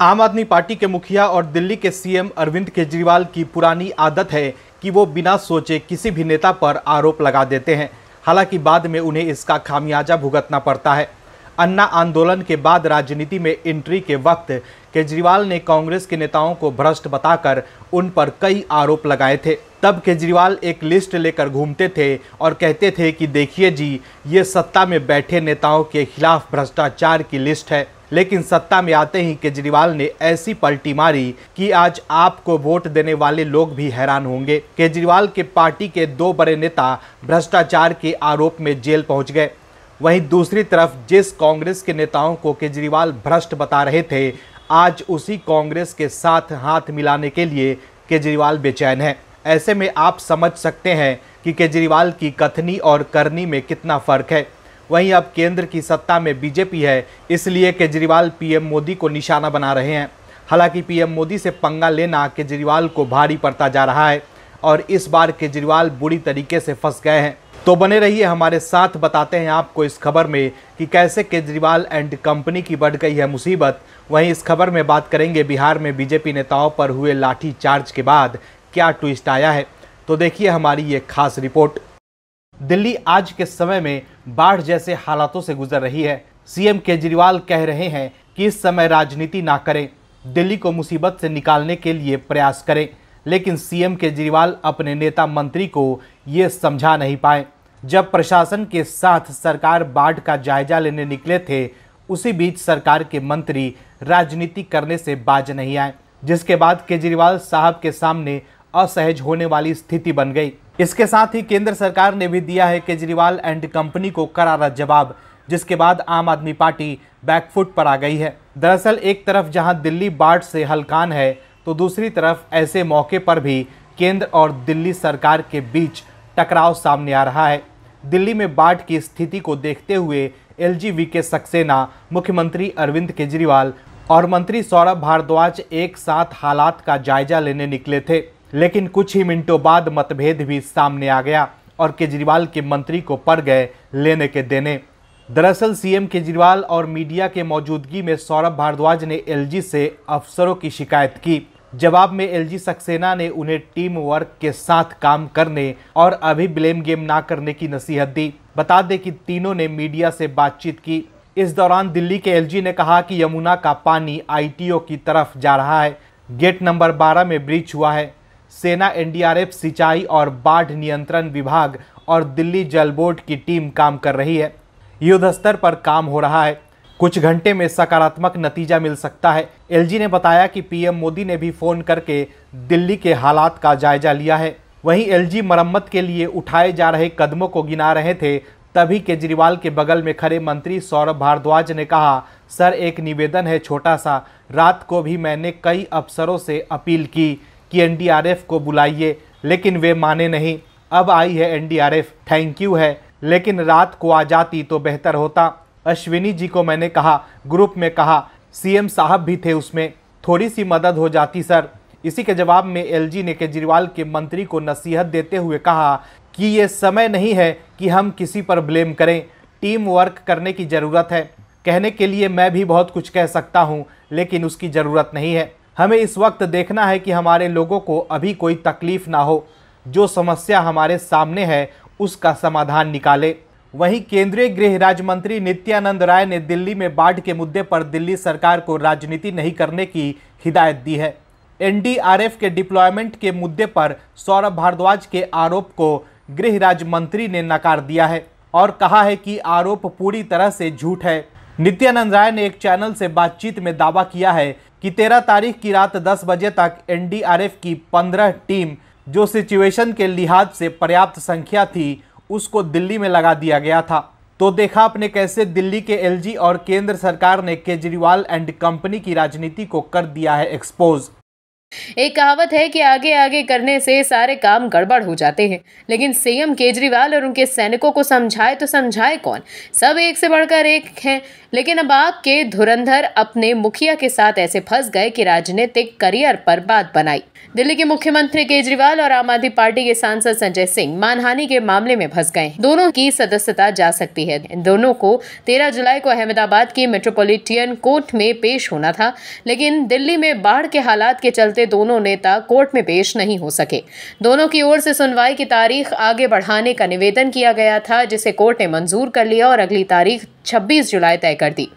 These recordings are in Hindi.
आम आदमी पार्टी के मुखिया और दिल्ली के सीएम अरविंद केजरीवाल की पुरानी आदत है कि वो बिना सोचे किसी भी नेता पर आरोप लगा देते हैं हालांकि बाद में उन्हें इसका खामियाजा भुगतना पड़ता है अन्ना आंदोलन के बाद राजनीति में एंट्री के वक्त केजरीवाल ने कांग्रेस के नेताओं को भ्रष्ट बताकर उन पर कई आरोप लगाए थे तब केजरीवाल एक लिस्ट लेकर घूमते थे और कहते थे कि देखिए जी ये सत्ता में बैठे नेताओं के खिलाफ भ्रष्टाचार की लिस्ट है लेकिन सत्ता में आते ही केजरीवाल ने ऐसी पलटी मारी कि आज आपको वोट देने वाले लोग भी हैरान होंगे केजरीवाल के पार्टी के दो बड़े नेता भ्रष्टाचार के आरोप में जेल पहुंच गए वहीं दूसरी तरफ जिस कांग्रेस के नेताओं को केजरीवाल भ्रष्ट बता रहे थे आज उसी कांग्रेस के साथ हाथ मिलाने के लिए केजरीवाल बेचैन है ऐसे में आप समझ सकते हैं कि केजरीवाल की कथनी और करनी में कितना फर्क है वहीं अब केंद्र की सत्ता में बीजेपी है इसलिए केजरीवाल पीएम मोदी को निशाना बना रहे हैं हालांकि पीएम मोदी से पंगा लेना केजरीवाल को भारी पड़ता जा रहा है और इस बार केजरीवाल बुरी तरीके से फंस गए हैं तो बने रहिए हमारे साथ बताते हैं आपको इस खबर में कि कैसे केजरीवाल एंड कंपनी की बढ़ गई है मुसीबत वहीं इस खबर में बात करेंगे बिहार में बीजेपी नेताओं पर हुए लाठी चार्ज के बाद क्या ट्विस्ट आया है तो देखिए हमारी ये खास रिपोर्ट दिल्ली आज के समय में बाढ़ जैसे हालातों से गुजर रही है सीएम केजरीवाल कह रहे हैं कि इस समय राजनीति ना करें दिल्ली को मुसीबत से निकालने के लिए प्रयास करें लेकिन सीएम केजरीवाल अपने नेता मंत्री को ये समझा नहीं पाए जब प्रशासन के साथ सरकार बाढ़ का जायजा लेने निकले थे उसी बीच सरकार के मंत्री राजनीति करने से बाज नहीं आए जिसके बाद केजरीवाल साहब के सामने असहज होने वाली स्थिति बन गई इसके साथ ही केंद्र सरकार ने भी दिया है केजरीवाल एंड कंपनी को करारा जवाब जिसके बाद आम आदमी पार्टी बैकफुट पर आ गई है दरअसल एक तरफ जहां दिल्ली बाढ़ से हलकान है तो दूसरी तरफ ऐसे मौके पर भी केंद्र और दिल्ली सरकार के बीच टकराव सामने आ रहा है दिल्ली में बाढ़ की स्थिति को देखते हुए एल जी के सक्सेना मुख्यमंत्री अरविंद केजरीवाल और मंत्री सौरभ भारद्वाज एक साथ हालात का जायजा लेने निकले थे लेकिन कुछ ही मिनटों बाद मतभेद भी सामने आ गया और केजरीवाल के मंत्री को पड़ गए लेने के देने दरअसल सीएम केजरीवाल और मीडिया के मौजूदगी में सौरभ भारद्वाज ने एलजी से अफसरों की शिकायत की जवाब में एलजी सक्सेना ने उन्हें टीम वर्क के साथ काम करने और अभी ब्लेम गेम ना करने की नसीहत दी बता दें कि तीनों ने मीडिया से बातचीत की इस दौरान दिल्ली के एलजी ने कहा कि यमुना का पानी आईटीओ की तरफ जा रहा है गेट नंबर 12 में ब्रिज हुआ है सेना एनडीआरएफ सिंचाई और बाढ़ नियंत्रण विभाग और दिल्ली जल बोर्ड की टीम काम कर रही है युद्ध स्तर पर काम हो रहा है कुछ घंटे में सकारात्मक नतीजा मिल सकता है एलजी ने बताया कि पीएम मोदी ने भी फोन करके दिल्ली के हालात का जायजा लिया है वहीं एलजी मरम्मत के लिए उठाए जा रहे कदमों को गिना रहे थे तभी केजरीवाल के बगल में खड़े मंत्री सौरभ भारद्वाज ने कहा सर एक निवेदन है छोटा सा रात को भी मैंने कई अफसरों से अपील की कि एनडीआरएफ को बुलाइए लेकिन वे माने नहीं अब आई है एनडीआरएफ थैंक यू है लेकिन रात को आ जाती तो बेहतर होता अश्विनी जी को मैंने कहा ग्रुप में कहा सीएम साहब भी थे उसमें थोड़ी सी मदद हो जाती सर इसी के जवाब में एलजी ने केजरीवाल के मंत्री को नसीहत देते हुए कहा कि ये समय नहीं है कि हम किसी पर ब्लेम करें टीम वर्क करने की ज़रूरत है कहने के लिए मैं भी बहुत कुछ कह सकता हूँ लेकिन उसकी ज़रूरत नहीं है हमें इस वक्त देखना है कि हमारे लोगों को अभी कोई तकलीफ ना हो जो समस्या हमारे सामने है उसका समाधान निकाले वहीं केंद्रीय गृह राज्य मंत्री नित्यानंद राय ने दिल्ली में बाढ़ के मुद्दे पर दिल्ली सरकार को राजनीति नहीं करने की हिदायत दी है एनडीआरएफ के डिप्लॉयमेंट के मुद्दे पर सौरभ भारद्वाज के आरोप को गृह राज्य मंत्री ने नकार दिया है और कहा है कि आरोप पूरी तरह से झूठ है नित्यानंद राय ने एक चैनल से बातचीत में दावा किया है कि 13 तारीख की रात 10 बजे तक एनडीआरएफ की 15 टीम जो सिचुएशन के लिहाज से पर्याप्त संख्या थी उसको दिल्ली में लगा दिया गया था तो देखा आपने कैसे दिल्ली के एलजी और केंद्र सरकार ने केजरीवाल एंड कंपनी की राजनीति को कर दिया है एक्सपोज एक कहावत है कि आगे आगे करने से सारे काम गड़बड़ हो जाते हैं लेकिन सीएम केजरीवाल और उनके सैनिकों को समझाए तो समझाए कौन सब एक से बढ़कर एक हैं लेकिन अब आपके धुरंधर अपने मुखिया के साथ ऐसे फंस गए कि राजनीतिक करियर पर बात बनाई दिल्ली के मुख्यमंत्री केजरीवाल और आम आदमी पार्टी के सांसद संजय सिंह मानहानि के मामले में फंस गए दोनों की सदस्यता जा सकती है इन दोनों को 13 जुलाई को अहमदाबाद की मेट्रोपॉलिटन कोर्ट में पेश होना था लेकिन दिल्ली में बाढ़ के हालात के चलते चलते दोनों नेता कोर्ट में पेश नहीं हो सके दोनों की ओर से सुनवाई की तारीख आगे बढ़ाने का निवेदन किया गया था जिसे कोर्ट ने मंजूर कर लिया और अगली तारीख 26 जुलाई तय कर दी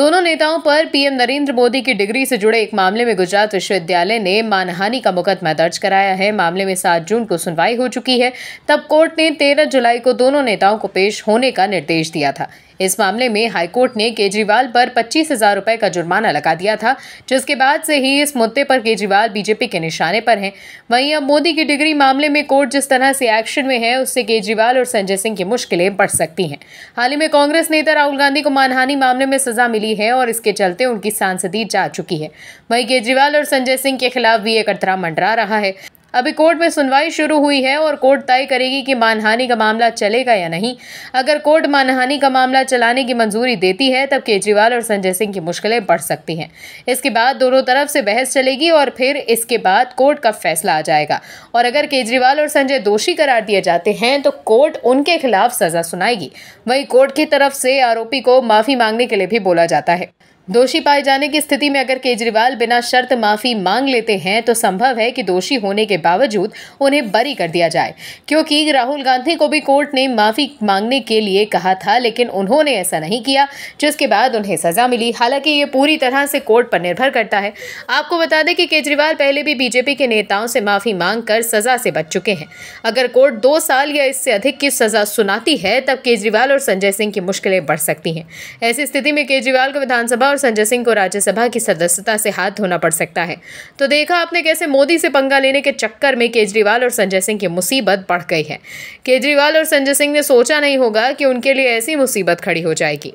दोनों नेताओं पर पीएम नरेंद्र मोदी की डिग्री से जुड़े एक मामले में गुजरात विश्वविद्यालय ने मानहानि का मुकदमा दर्ज कराया है मामले में 7 जून को सुनवाई हो चुकी है तब कोर्ट ने 13 जुलाई को दोनों नेताओं को पेश होने का निर्देश दिया था इस मामले में हाईकोर्ट ने केजरीवाल पर पच्चीस हजार रुपए का जुर्माना लगा दिया था जिसके बाद से ही इस मुद्दे पर केजरीवाल बीजेपी के निशाने पर हैं वहीं अब मोदी की डिग्री मामले में कोर्ट जिस तरह से एक्शन में है उससे केजरीवाल और संजय सिंह की मुश्किलें बढ़ सकती हैं हाल ही में कांग्रेस नेता राहुल गांधी को मानहानि मामले में सजा मिली है और इसके चलते उनकी सांसदी जा चुकी है वहीं केजरीवाल और संजय सिंह के खिलाफ भी एक अतरा मंडरा रहा है अभी कोर्ट में सुनवाई शुरू हुई है और कोर्ट तय करेगी कि मानहानि का मामला चलेगा या नहीं अगर कोर्ट मानहानि का मामला चलाने की मंजूरी देती है तब केजरीवाल और संजय सिंह की मुश्किलें बढ़ सकती हैं इसके बाद दोनों तरफ से बहस चलेगी और फिर इसके बाद कोर्ट का फैसला आ जाएगा और अगर केजरीवाल और संजय दोषी करार दिए जाते हैं तो कोर्ट उनके खिलाफ सजा सुनाएगी वहीं कोर्ट की तरफ से आरोपी को माफ़ी मांगने के लिए भी बोला जाता है दोषी पाए जाने की स्थिति में अगर केजरीवाल बिना शर्त माफी मांग लेते हैं तो संभव है कि दोषी होने के बावजूद उन्हें बरी कर दिया जाए क्योंकि राहुल गांधी को भी कोर्ट ने माफी मांगने के लिए कहा था लेकिन उन्होंने ऐसा नहीं किया जिसके बाद उन्हें सजा मिली हालांकि ये पूरी तरह से कोर्ट पर निर्भर करता है आपको बता दें कि केजरीवाल पहले भी बीजेपी के नेताओं से माफी मांग कर सजा से बच चुके हैं अगर कोर्ट दो साल या इससे अधिक की सजा सुनाती है तब केजरीवाल और संजय सिंह की मुश्किलें बढ़ सकती हैं ऐसी स्थिति में केजरीवाल को विधानसभा और संजय सिंह को राज्यसभा की सदस्यता से हाथ धोना पड़ सकता है तो देखा आपने कैसे मोदी से पंगा लेने के चक्कर में केजरीवाल और संजय सिंह की मुसीबत बढ़ गई है केजरीवाल और संजय सिंह ने सोचा नहीं होगा कि उनके लिए ऐसी मुसीबत खड़ी हो जाएगी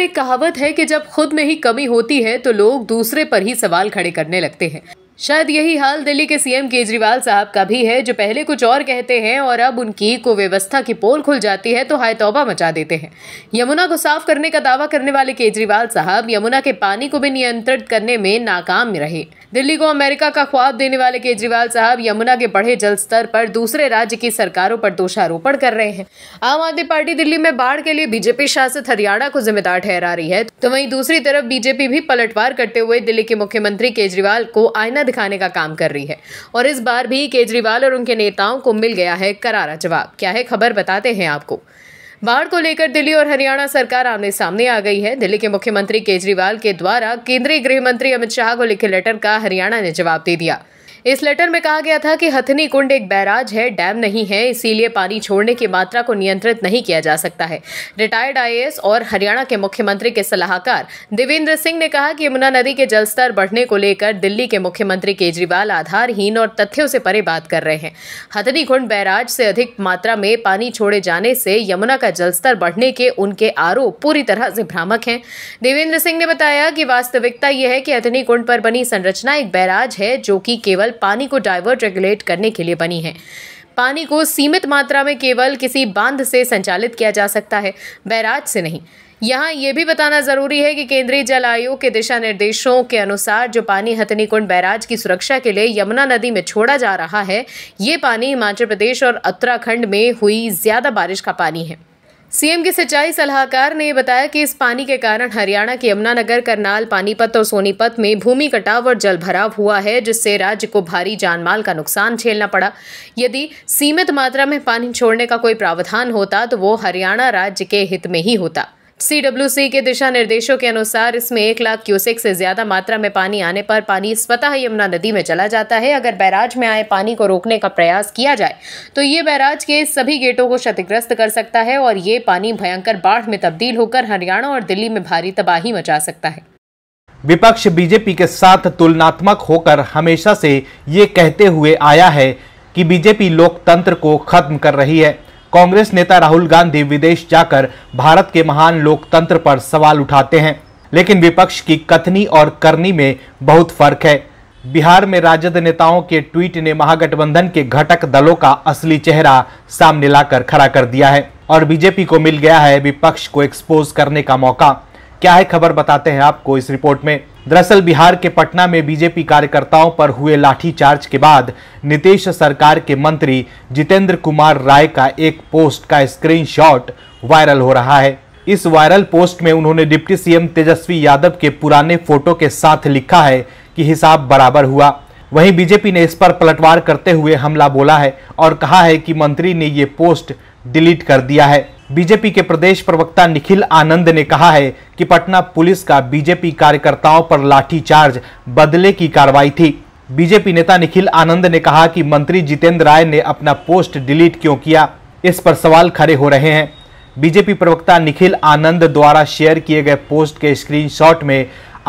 एक कहावत है कि जब खुद में ही कमी होती है तो लोग दूसरे पर ही सवाल खड़े करने लगते हैं शायद यही हाल दिल्ली के सीएम केजरीवाल साहब का भी है जो पहले कुछ और कहते हैं और अब उनकी कुव्यवस्था की पोल खुल जाती है तो हाय तौबा मचा देते हैं यमुना को साफ करने का दावा करने वाले केजरीवाल साहब यमुना के पानी को भी नियंत्रित करने में नाकाम रहे दिल्ली को अमेरिका का ख्वाब देने वाले केजरीवाल साहब यमुना के बढ़े जल स्तर पर दूसरे राज्य की सरकारों पर दोषारोपण कर रहे हैं आम आदमी पार्टी दिल्ली में बाढ़ के लिए बीजेपी शासित हरियाणा को जिम्मेदार ठहरा रही है तो वहीं दूसरी तरफ बीजेपी भी पलटवार करते हुए दिल्ली के मुख्यमंत्री केजरीवाल को आईना दिखाने का काम कर रही है और इस बार भी केजरीवाल और उनके नेताओं को मिल गया है करारा जवाब क्या है खबर बताते हैं आपको बाढ़ को लेकर दिल्ली और हरियाणा सरकार आमने सामने आ गई है दिल्ली के मुख्यमंत्री केजरीवाल के द्वारा केंद्रीय गृह मंत्री अमित शाह को लिखे लेटर का हरियाणा ने जवाब दे दिया इस लेटर में कहा गया था कि हथनी कुंड एक बैराज है डैम नहीं है इसीलिए पानी छोड़ने की मात्रा को नियंत्रित नहीं किया जा सकता है रिटायर्ड आई और हरियाणा के मुख्यमंत्री के सलाहकार देवेंद्र सिंह ने कहा कि यमुना नदी के जलस्तर बढ़ने को लेकर दिल्ली के मुख्यमंत्री केजरीवाल आधारहीन और तथ्यों से परे बात कर रहे हैं हथनी कुंड बैराज से अधिक मात्रा में पानी छोड़े जाने से यमुना का जलस्तर बढ़ने के उनके आरोप पूरी तरह से भ्रामक हैं देवेंद्र सिंह ने बताया कि वास्तविकता यह है कि हथनी कुंड पर बनी संरचना एक बैराज है जो कि केवल पानी को डाइवर्ट रेगुलेट करने के लिए बनी है पानी को सीमित मात्रा में केवल किसी बांध से संचालित किया जा सकता है बैराज से नहीं यहाँ ये भी बताना जरूरी है कि केंद्रीय जल आयोग के दिशा निर्देशों के अनुसार जो पानी हथनी कुंड बैराज की सुरक्षा के लिए यमुना नदी में छोड़ा जा रहा है ये पानी हिमाचल प्रदेश और उत्तराखंड में हुई ज्यादा बारिश का पानी है सीएम के सिंचाई सलाहकार ने बताया कि इस पानी के कारण हरियाणा के यमुनानगर करनाल पानीपत और सोनीपत में भूमि कटाव और जलभराव हुआ है जिससे राज्य को भारी जानमाल का नुकसान झेलना पड़ा यदि सीमित मात्रा में पानी छोड़ने का कोई प्रावधान होता तो वो हरियाणा राज्य के हित में ही होता सी डब्ल्यू सी के दिशा निर्देशों के अनुसार इसमें एक लाख क्यूसेक से ज्यादा मात्रा में पानी आने पर पानी स्वतः यमुना नदी में चला जाता है अगर बैराज में आए पानी को रोकने का प्रयास किया जाए तो ये बैराज के सभी गेटों को क्षतिग्रस्त कर सकता है और ये पानी भयंकर बाढ़ में तब्दील होकर हरियाणा और दिल्ली में भारी तबाही मचा सकता है विपक्ष बीजेपी के साथ तुलनात्मक होकर हमेशा से ये कहते हुए आया है कि बीजेपी लोकतंत्र को खत्म कर रही है कांग्रेस नेता राहुल गांधी विदेश जाकर भारत के महान लोकतंत्र पर सवाल उठाते हैं लेकिन विपक्ष की कथनी और करनी में बहुत फर्क है बिहार में राजद नेताओं के ट्वीट ने महागठबंधन के घटक दलों का असली चेहरा सामने लाकर खड़ा कर दिया है और बीजेपी को मिल गया है विपक्ष को एक्सपोज करने का मौका क्या है खबर बताते हैं आपको इस रिपोर्ट में दरअसल बिहार के पटना में बीजेपी कार्यकर्ताओं पर हुए लाठीचार्ज के बाद नीतीश सरकार के मंत्री जितेंद्र कुमार राय का एक पोस्ट का स्क्रीनशॉट वायरल हो रहा है इस वायरल पोस्ट में उन्होंने डिप्टी सीएम तेजस्वी यादव के पुराने फोटो के साथ लिखा है कि हिसाब बराबर हुआ वहीं बीजेपी ने इस पर पलटवार करते हुए हमला बोला है और कहा है कि मंत्री ने ये पोस्ट डिलीट कर दिया है बीजेपी के प्रदेश प्रवक्ता निखिल आनंद ने कहा है कि पटना पुलिस का बीजेपी कार्यकर्ताओं पर लाठीचार्ज बदले की कार्रवाई थी बीजेपी नेता निखिल आनंद ने कहा कि मंत्री जितेंद्र राय ने अपना पोस्ट डिलीट क्यों किया इस पर सवाल खड़े हो रहे हैं बीजेपी प्रवक्ता निखिल आनंद द्वारा शेयर किए गए पोस्ट के स्क्रीनशॉट में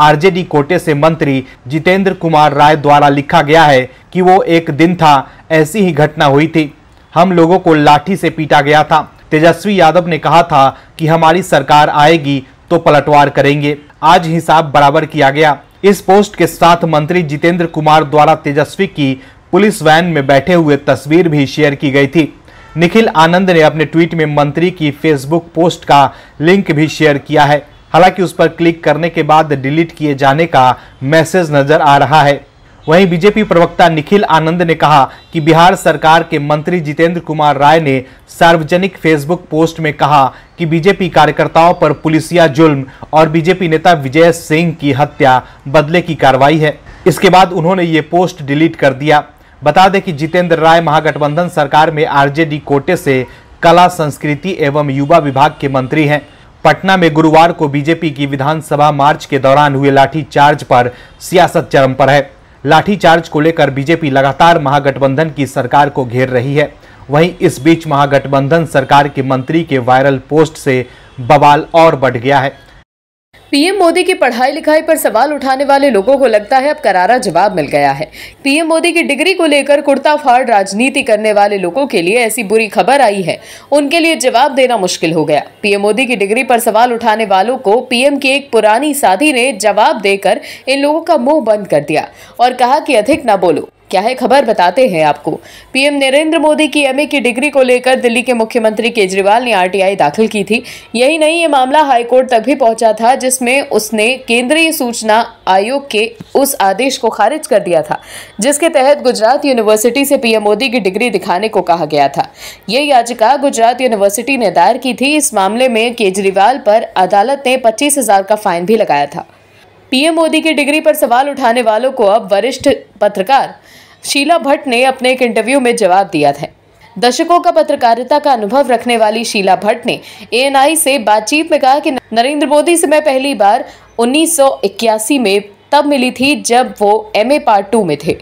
आरजेडी कोटे से मंत्री जितेंद्र कुमार राय द्वारा लिखा गया है कि वो एक दिन था ऐसी ही घटना हुई थी हम लोगों को लाठी से पीटा गया था तेजस्वी यादव ने कहा था कि हमारी सरकार आएगी तो पलटवार करेंगे आज हिसाब बराबर किया गया इस पोस्ट के साथ मंत्री जितेंद्र कुमार द्वारा तेजस्वी की पुलिस वैन में बैठे हुए तस्वीर भी शेयर की गई थी निखिल आनंद ने अपने ट्वीट में मंत्री की फेसबुक पोस्ट का लिंक भी शेयर किया है हालांकि उस पर क्लिक करने के बाद डिलीट किए जाने का मैसेज नजर आ रहा है वहीं बीजेपी प्रवक्ता निखिल आनंद ने कहा कि बिहार सरकार के मंत्री जितेंद्र कुमार राय ने सार्वजनिक फेसबुक पोस्ट में कहा कि बीजेपी कार्यकर्ताओं पर पुलिसिया जुल्म और बीजेपी नेता विजय सिंह की हत्या बदले की कार्रवाई है इसके बाद उन्होंने ये पोस्ट डिलीट कर दिया बता दें कि जितेंद्र राय महागठबंधन सरकार में आरजेडी कोटे से कला संस्कृति एवं युवा विभाग के मंत्री हैं पटना में गुरुवार को बीजेपी की विधानसभा मार्च के दौरान हुए लाठीचार्ज पर सियासत चरम पर है लाठीचार्ज को लेकर बीजेपी लगातार महागठबंधन की सरकार को घेर रही है वहीं इस बीच महागठबंधन सरकार के मंत्री के वायरल पोस्ट से बवाल और बढ़ गया है पीएम मोदी की पढ़ाई लिखाई पर सवाल उठाने वाले लोगों को लगता है अब करारा जवाब मिल गया है पीएम मोदी की डिग्री को लेकर कुर्ता फाड़ राजनीति करने वाले लोगों के लिए ऐसी बुरी खबर आई है उनके लिए जवाब देना मुश्किल हो गया पीएम मोदी की डिग्री पर सवाल उठाने वालों को पीएम की एक पुरानी साधी ने जवाब देकर इन लोगों का मुंह बंद कर दिया और कहा कि अधिक न बोलो क्या है खबर बताते हैं आपको पीएम नरेंद्र मोदी की एमए की डिग्री को लेकर दिल्ली के मुख्यमंत्री केजरीवाल ने आरटीआई दाखिल की थी यही नहीं ये मामला हाईकोर्ट तक भी पहुंचा था जिसमें उसने केंद्रीय सूचना आयोग के उस आदेश को खारिज कर दिया था जिसके तहत गुजरात यूनिवर्सिटी से पीएम मोदी की डिग्री दिखाने को कहा गया था ये याचिका गुजरात यूनिवर्सिटी ने दायर की थी इस मामले में केजरीवाल पर अदालत ने पच्चीस का फाइन भी लगाया था पीएम मोदी की डिग्री पर सवाल उठाने वालों को अब वरिष्ठ पत्रकार शीला भट्ट ने अपने एक इंटरव्यू में जवाब दिया था दशकों का पत्रकारिता का अनुभव रखने वाली शीला भट्ट ने ए से बातचीत में कहा कि नरेंद्र मोदी से मैं पहली बार 1981 में तब मिली थी जब वो एम ए पार्ट टू में थे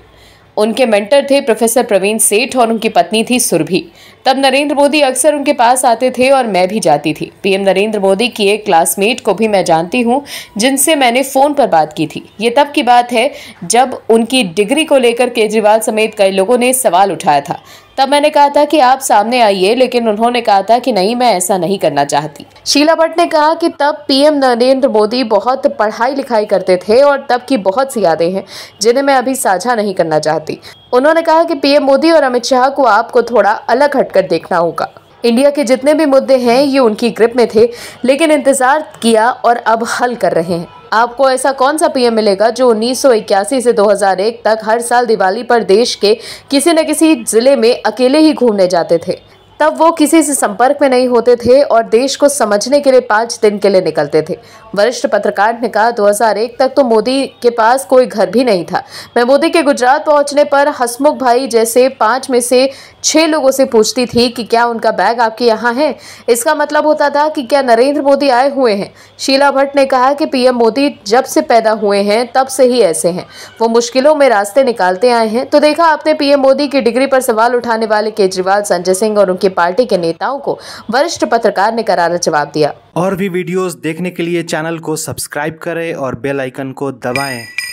उनके मेंटर थे प्रोफेसर प्रवीण सेठ और उनकी पत्नी थी सुरभि तब नरेंद्र मोदी अक्सर उनके पास आते थे और मैं भी जाती थी पीएम नरेंद्र मोदी की एक क्लासमेट को भी मैं जानती हूँ जिनसे मैंने फ़ोन पर बात की थी ये तब की बात है जब उनकी डिग्री को लेकर केजरीवाल समेत कई लोगों ने सवाल उठाया था तब मैंने कहा था कि आप सामने आइए लेकिन उन्होंने कहा था कि नहीं मैं ऐसा नहीं करना चाहती शीला भट्ट ने कहा कि तब पीएम नरेंद्र मोदी बहुत पढ़ाई लिखाई करते थे और तब की बहुत सी यादें हैं जिन्हें मैं अभी साझा नहीं करना चाहती उन्होंने कहा कि पीएम मोदी और अमित शाह को आपको थोड़ा अलग हटकर देखना होगा इंडिया के जितने भी मुद्दे हैं ये उनकी ग्रिप में थे लेकिन इंतज़ार किया और अब हल कर रहे हैं आपको ऐसा कौन सा पीएम मिलेगा जो 1981 से 2001 तक हर साल दिवाली पर देश के किसी न किसी जिले में अकेले ही घूमने जाते थे तब वो किसी से संपर्क में नहीं होते थे और देश को समझने के लिए पाँच दिन के लिए निकलते थे वरिष्ठ पत्रकार ने कहा 2001 तक तो मोदी के पास कोई घर भी नहीं था मैं मोदी के गुजरात पहुंचने पर हसमुख भाई जैसे पांच में से छह लोगों से पूछती थी कि क्या उनका बैग आपके यहाँ है इसका मतलब होता था कि क्या नरेंद्र मोदी आए हुए हैं शीला भट्ट ने कहा कि पीएम मोदी जब से पैदा हुए हैं तब से ही ऐसे हैं वो मुश्किलों में रास्ते निकालते आए हैं तो देखा आपने पीएम मोदी की डिग्री पर सवाल उठाने वाले केजरीवाल संजय सिंह और उनकी उनकी पार्टी के नेताओं को वरिष्ठ पत्रकार ने करारा जवाब दिया और भी वीडियोस देखने के लिए चैनल को सब्सक्राइब करें और बेल आइकन को दबाएं